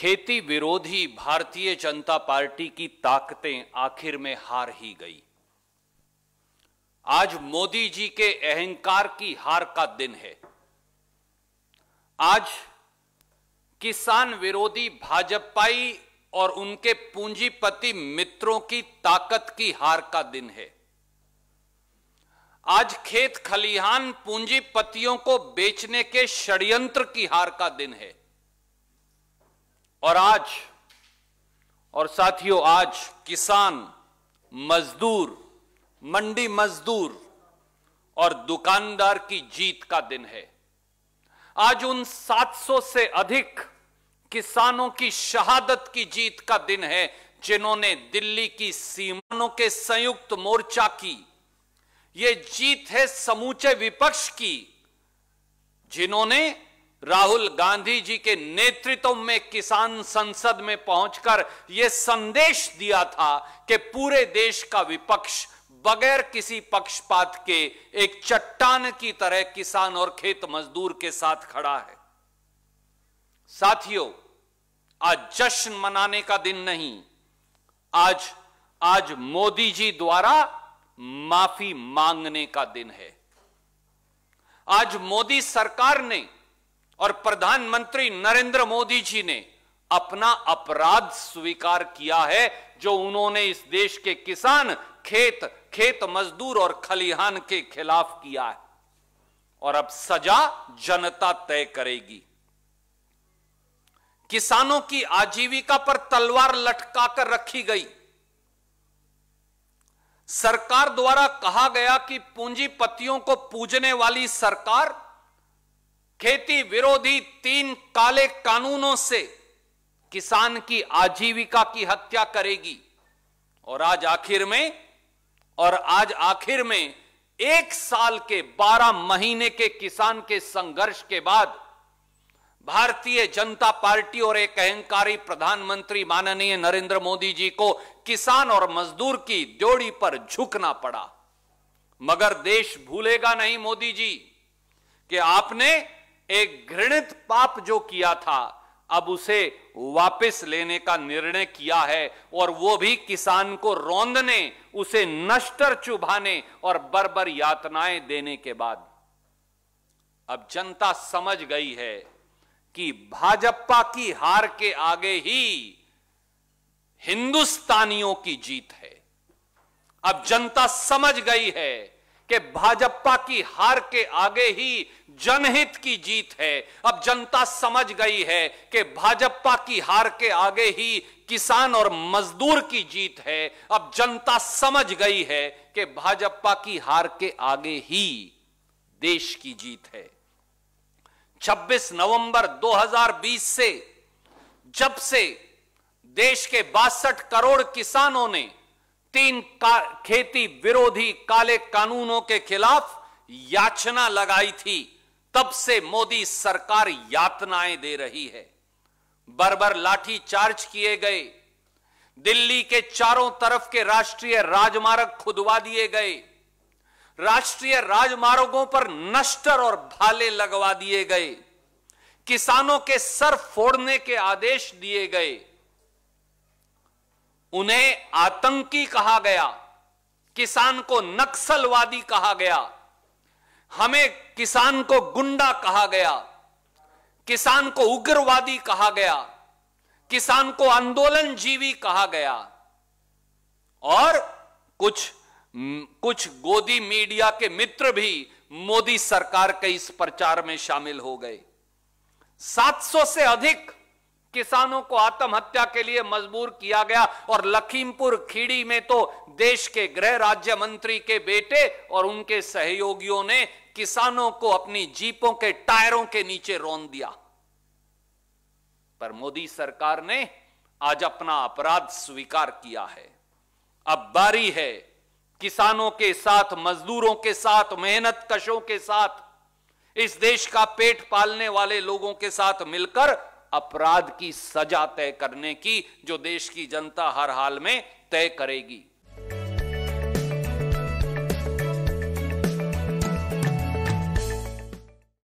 खेती विरोधी भारतीय जनता पार्टी की ताकतें आखिर में हार ही गई आज मोदी जी के अहंकार की हार का दिन है आज किसान विरोधी भाजपाई और उनके पूंजीपति मित्रों की ताकत की हार का दिन है आज खेत खलिहान पूंजीपतियों को बेचने के षड्यंत्र की हार का दिन है और आज और साथियों आज किसान मजदूर मंडी मजदूर और दुकानदार की जीत का दिन है आज उन 700 से अधिक किसानों की शहादत की जीत का दिन है जिन्होंने दिल्ली की सीमानों के संयुक्त मोर्चा की यह जीत है समूचे विपक्ष की जिन्होंने राहुल गांधी जी के नेतृत्व में किसान संसद में पहुंचकर यह संदेश दिया था कि पूरे देश का विपक्ष बगैर किसी पक्षपात के एक चट्टान की तरह किसान और खेत मजदूर के साथ खड़ा है साथियों आज जश्न मनाने का दिन नहीं आज आज मोदी जी द्वारा माफी मांगने का दिन है आज मोदी सरकार ने और प्रधानमंत्री नरेंद्र मोदी जी ने अपना अपराध स्वीकार किया है जो उन्होंने इस देश के किसान खेत खेत मजदूर और खलिहान के खिलाफ किया है और अब सजा जनता तय करेगी किसानों की आजीविका पर तलवार लटकाकर रखी गई सरकार द्वारा कहा गया कि पूंजीपतियों को पूजने वाली सरकार खेती विरोधी तीन काले कानूनों से किसान की आजीविका की हत्या करेगी और आज आखिर में और आज आखिर में एक साल के बारह महीने के किसान के संघर्ष के बाद भारतीय जनता पार्टी और एक अहंकारी प्रधानमंत्री माननीय नरेंद्र मोदी जी को किसान और मजदूर की जोड़ी पर झुकना पड़ा मगर देश भूलेगा नहीं मोदी जी कि आपने एक घृणित पाप जो किया था अब उसे वापस लेने का निर्णय किया है और वो भी किसान को रौंदने उसे नष्टर चुभाने और बरबर यातनाएं देने के बाद अब जनता समझ गई है कि भाजपा की हार के आगे ही हिंदुस्तानियों की जीत है अब जनता समझ गई है कि भाजपा की हार के आगे ही जनहित की जीत है अब जनता समझ गई है कि भाजपा की हार के आगे ही किसान और मजदूर की जीत है अब जनता समझ गई है कि भाजपा की हार के आगे ही देश की जीत है 26 नवंबर 2020 से जब से देश के बासठ करोड़ किसानों ने तीन का, खेती विरोधी काले कानूनों के खिलाफ याचना लगाई थी तब से मोदी सरकार यातनाएं दे रही है बरबर लाठी चार्ज किए गए दिल्ली के चारों तरफ के राष्ट्रीय राजमार्ग खुदवा दिए गए राष्ट्रीय राजमार्गों पर नष्टर और भाले लगवा दिए गए किसानों के सर फोड़ने के आदेश दिए गए उन्हें आतंकी कहा गया किसान को नक्सलवादी कहा गया हमें किसान को गुंडा कहा गया किसान को उग्रवादी कहा गया किसान को आंदोलन जीवी कहा गया और कुछ कुछ गोदी मीडिया के मित्र भी मोदी सरकार के इस प्रचार में शामिल हो गए 700 से अधिक किसानों को आत्महत्या के लिए मजबूर किया गया और लखीमपुर खीड़ी में तो देश के गृह राज्य मंत्री के बेटे और उनके सहयोगियों ने किसानों को अपनी जीपों के टायरों के नीचे रोन दिया पर मोदी सरकार ने आज अपना अपराध स्वीकार किया है अब बारी है किसानों के साथ मजदूरों के साथ मेहनत कशों के साथ इस देश का पेट पालने वाले लोगों के साथ मिलकर अपराध की सजा तय करने की जो देश की जनता हर हाल में तय करेगी